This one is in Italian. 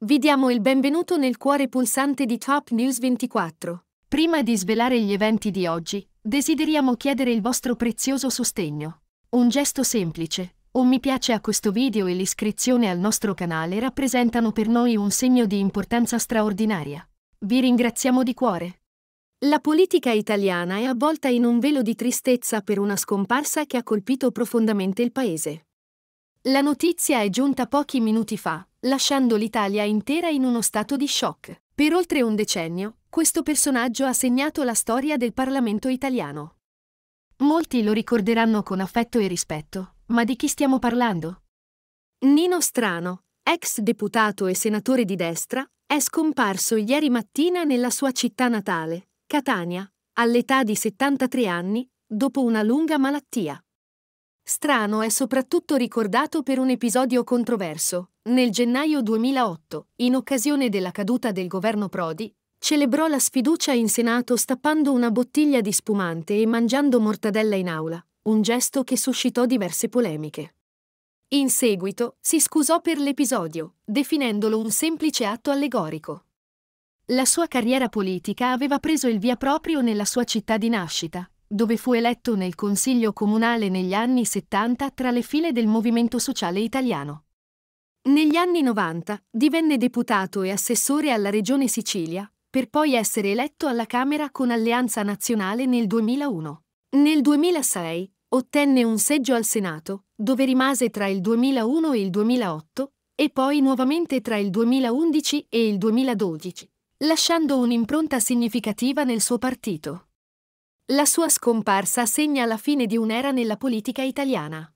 Vi diamo il benvenuto nel cuore pulsante di Top News 24. Prima di svelare gli eventi di oggi, desideriamo chiedere il vostro prezioso sostegno. Un gesto semplice, un mi piace a questo video e l'iscrizione al nostro canale rappresentano per noi un segno di importanza straordinaria. Vi ringraziamo di cuore. La politica italiana è avvolta in un velo di tristezza per una scomparsa che ha colpito profondamente il paese. La notizia è giunta pochi minuti fa, lasciando l'Italia intera in uno stato di shock. Per oltre un decennio, questo personaggio ha segnato la storia del Parlamento italiano. Molti lo ricorderanno con affetto e rispetto, ma di chi stiamo parlando? Nino Strano, ex deputato e senatore di destra, è scomparso ieri mattina nella sua città natale, Catania, all'età di 73 anni, dopo una lunga malattia. Strano è soprattutto ricordato per un episodio controverso. Nel gennaio 2008, in occasione della caduta del governo Prodi, celebrò la sfiducia in Senato stappando una bottiglia di spumante e mangiando mortadella in aula, un gesto che suscitò diverse polemiche. In seguito si scusò per l'episodio, definendolo un semplice atto allegorico. La sua carriera politica aveva preso il via proprio nella sua città di nascita, dove fu eletto nel Consiglio Comunale negli anni 70 tra le file del Movimento Sociale Italiano. Negli anni 90 divenne deputato e assessore alla Regione Sicilia, per poi essere eletto alla Camera con Alleanza Nazionale nel 2001. Nel 2006 ottenne un seggio al Senato, dove rimase tra il 2001 e il 2008, e poi nuovamente tra il 2011 e il 2012, lasciando un'impronta significativa nel suo partito. La sua scomparsa segna la fine di un'era nella politica italiana.